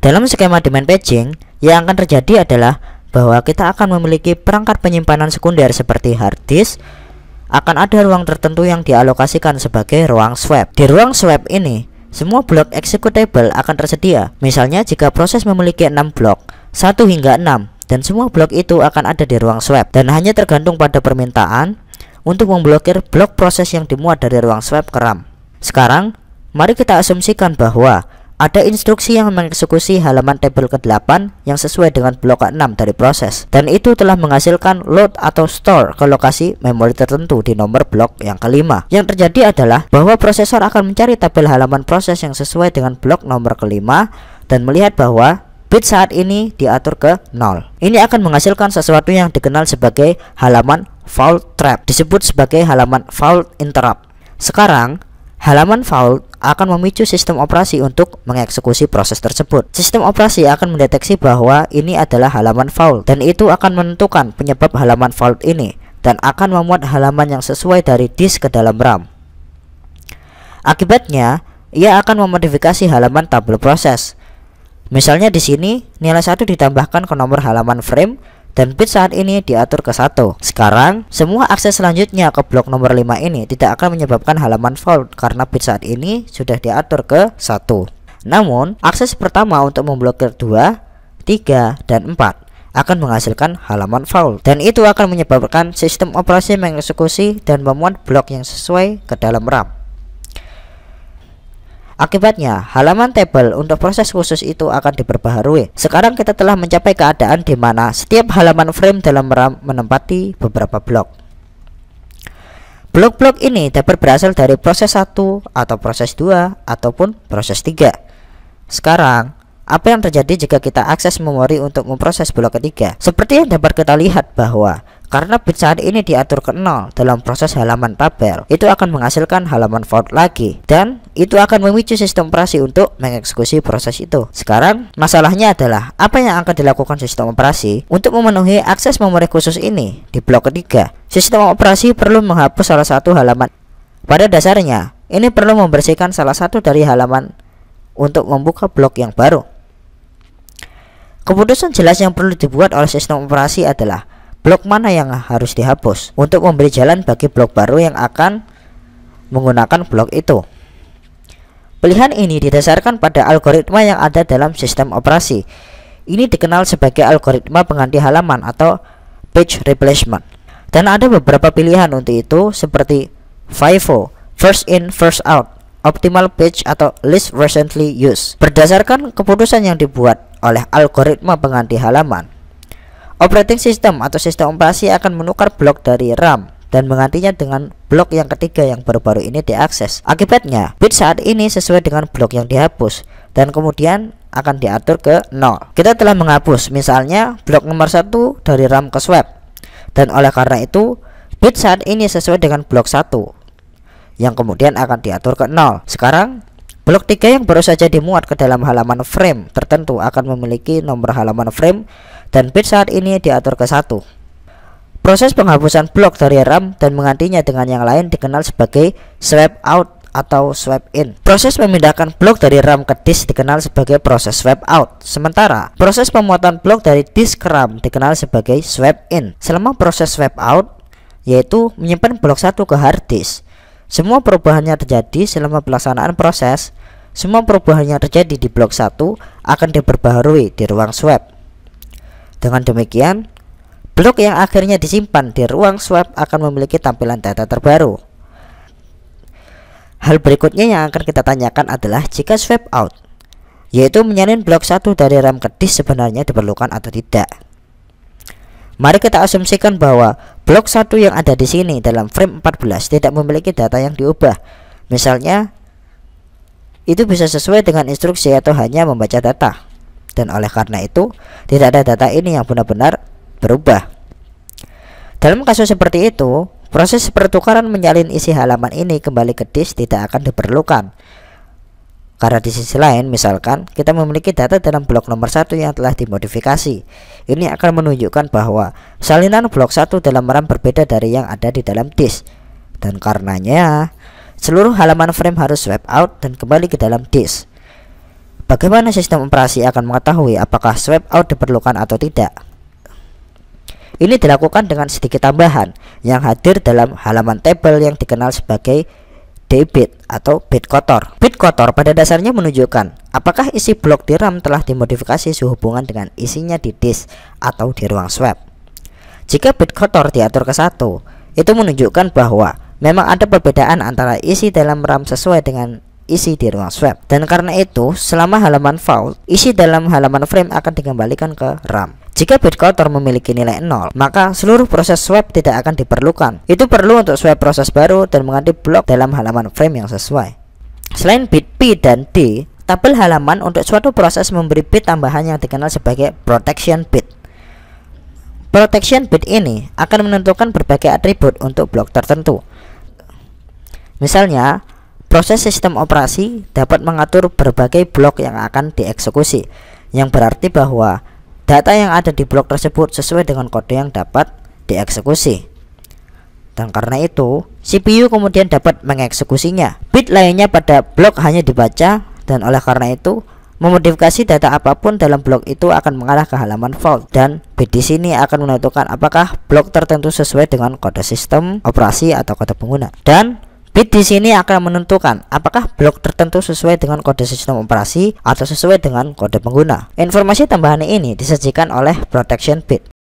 Dalam skema demand paging, yang akan terjadi adalah bahwa kita akan memiliki perangkat penyimpanan sekunder seperti hard disk, akan ada ruang tertentu yang dialokasikan sebagai ruang swap. Di ruang swap ini, semua blok executable akan tersedia. Misalnya jika proses memiliki 6 blok, 1 hingga 6, dan semua blok itu akan ada di ruang swap dan hanya tergantung pada permintaan untuk memblokir blok proses yang dimuat dari ruang swap ke RAM. Sekarang, mari kita asumsikan bahwa ada instruksi yang mengeksekusi halaman tabel ke-8 yang sesuai dengan blok ke-6 dari proses dan itu telah menghasilkan load atau store ke lokasi memori tertentu di nomor blok yang kelima. Yang terjadi adalah bahwa prosesor akan mencari tabel halaman proses yang sesuai dengan blok nomor kelima dan melihat bahwa bit saat ini diatur ke 0. Ini akan menghasilkan sesuatu yang dikenal sebagai halaman fault trap, disebut sebagai halaman fault interrupt. Sekarang, Halaman fault akan memicu sistem operasi untuk mengeksekusi proses tersebut. Sistem operasi akan mendeteksi bahwa ini adalah halaman fault dan itu akan menentukan penyebab halaman fault ini dan akan memuat halaman yang sesuai dari disk ke dalam RAM. Akibatnya, ia akan memodifikasi halaman tabel proses. Misalnya di sini, nilai 1 ditambahkan ke nomor halaman frame dan bit saat ini diatur ke satu. Sekarang, semua akses selanjutnya ke blok nomor 5 ini tidak akan menyebabkan halaman fault karena bit saat ini sudah diatur ke satu. Namun, akses pertama untuk memblokir 2, 3, dan 4 akan menghasilkan halaman fault dan itu akan menyebabkan sistem operasi mengeksekusi dan memuat blok yang sesuai ke dalam RAM. Akibatnya, halaman tabel untuk proses khusus itu akan diperbaharui. Sekarang kita telah mencapai keadaan di mana setiap halaman frame dalam RAM menempati beberapa blok. Blok-blok ini dapat berasal dari proses 1 atau proses 2 ataupun proses 3. Sekarang, apa yang terjadi jika kita akses memori untuk memproses blok ketiga? Seperti yang dapat kita lihat bahwa karena bit saat ini diatur ke 0 dalam proses halaman tabel, itu akan menghasilkan halaman void lagi dan itu akan memicu sistem operasi untuk mengeksekusi proses itu. Sekarang masalahnya adalah apa yang akan dilakukan sistem operasi untuk memenuhi akses memori khusus ini di blok ketiga. Sistem operasi perlu menghapus salah satu halaman. Pada dasarnya, ini perlu membersihkan salah satu dari halaman untuk membuka blok yang baru. Keputusan jelas yang perlu dibuat oleh sistem operasi adalah blok mana yang harus dihapus untuk memberi jalan bagi blok baru yang akan menggunakan blok itu. Pilihan ini didasarkan pada algoritma yang ada dalam sistem operasi. Ini dikenal sebagai algoritma pengganti halaman atau page replacement. Dan ada beberapa pilihan untuk itu seperti FIFO, first in first out, optimal page atau least recently used. Berdasarkan keputusan yang dibuat oleh algoritma pengganti halaman, Operating system atau sistem operasi akan menukar blok dari RAM dan menggantinya dengan blok yang ketiga yang baru-baru ini diakses. Akibatnya, bit saat ini sesuai dengan blok yang dihapus dan kemudian akan diatur ke 0. Kita telah menghapus misalnya blok nomor 1 dari RAM ke swap. Dan oleh karena itu, bit saat ini sesuai dengan blok 1 yang kemudian akan diatur ke 0. Sekarang Blok 3 yang baru saja dimuat ke dalam halaman frame tertentu akan memiliki nomor halaman frame dan bit saat ini diatur ke satu. Proses penghapusan blok dari RAM dan menggantinya dengan yang lain dikenal sebagai swap out atau swap in. Proses memindahkan blok dari RAM ke disk dikenal sebagai proses swap out. Sementara proses pemuatan blok dari disk ke RAM dikenal sebagai swap in. Selama proses swap out yaitu menyimpan blok satu ke hard disk semua perubahannya terjadi selama pelaksanaan proses, semua perubahannya terjadi di blok 1 akan diperbaharui di ruang swap. Dengan demikian, blok yang akhirnya disimpan di ruang swap akan memiliki tampilan data terbaru. Hal berikutnya yang akan kita tanyakan adalah jika swap out, yaitu menyalin blok 1 dari RAM ke disk sebenarnya diperlukan atau tidak. Mari kita asumsikan bahwa blok satu yang ada di sini dalam frame 14 tidak memiliki data yang diubah misalnya itu bisa sesuai dengan instruksi atau hanya membaca data dan oleh karena itu tidak ada data ini yang benar-benar berubah dalam kasus seperti itu proses pertukaran menyalin isi halaman ini kembali ke disk tidak akan diperlukan karena di sisi lain, misalkan kita memiliki data dalam blok nomor satu yang telah dimodifikasi. Ini akan menunjukkan bahwa salinan blok satu dalam RAM berbeda dari yang ada di dalam disk. Dan karenanya, seluruh halaman frame harus swap out dan kembali ke dalam disk. Bagaimana sistem operasi akan mengetahui apakah swap out diperlukan atau tidak? Ini dilakukan dengan sedikit tambahan yang hadir dalam halaman table yang dikenal sebagai debit atau bit kotor. Bit kotor pada dasarnya menunjukkan apakah isi blok di RAM telah dimodifikasi sehubungan dengan isinya di disk atau di ruang swap. Jika bit kotor diatur ke satu, itu menunjukkan bahwa memang ada perbedaan antara isi dalam RAM sesuai dengan isi di ruang swap. Dan karena itu, selama halaman vault, isi dalam halaman frame akan dikembalikan ke RAM. Jika bitcounter memiliki nilai 0, maka seluruh proses swap tidak akan diperlukan. Itu perlu untuk swap proses baru dan mengganti blok dalam halaman frame yang sesuai. Selain bit P dan D, tabel halaman untuk suatu proses memberi bit tambahan yang dikenal sebagai protection bit. Protection bit ini akan menentukan berbagai atribut untuk blok tertentu. Misalnya, Proses sistem operasi dapat mengatur berbagai blok yang akan dieksekusi, yang berarti bahwa data yang ada di blok tersebut sesuai dengan kode yang dapat dieksekusi. Dan karena itu, CPU kemudian dapat mengeksekusinya. Bit lainnya pada blok hanya dibaca dan oleh karena itu Memodifikasi data apapun dalam blok itu akan mengarah ke halaman fault. dan bit di sini akan menentukan apakah blok tertentu sesuai dengan kode sistem, operasi atau kode pengguna. Dan Bit di sini akan menentukan apakah blok tertentu sesuai dengan kode sistem operasi atau sesuai dengan kode pengguna. Informasi tambahan ini disajikan oleh protection bit.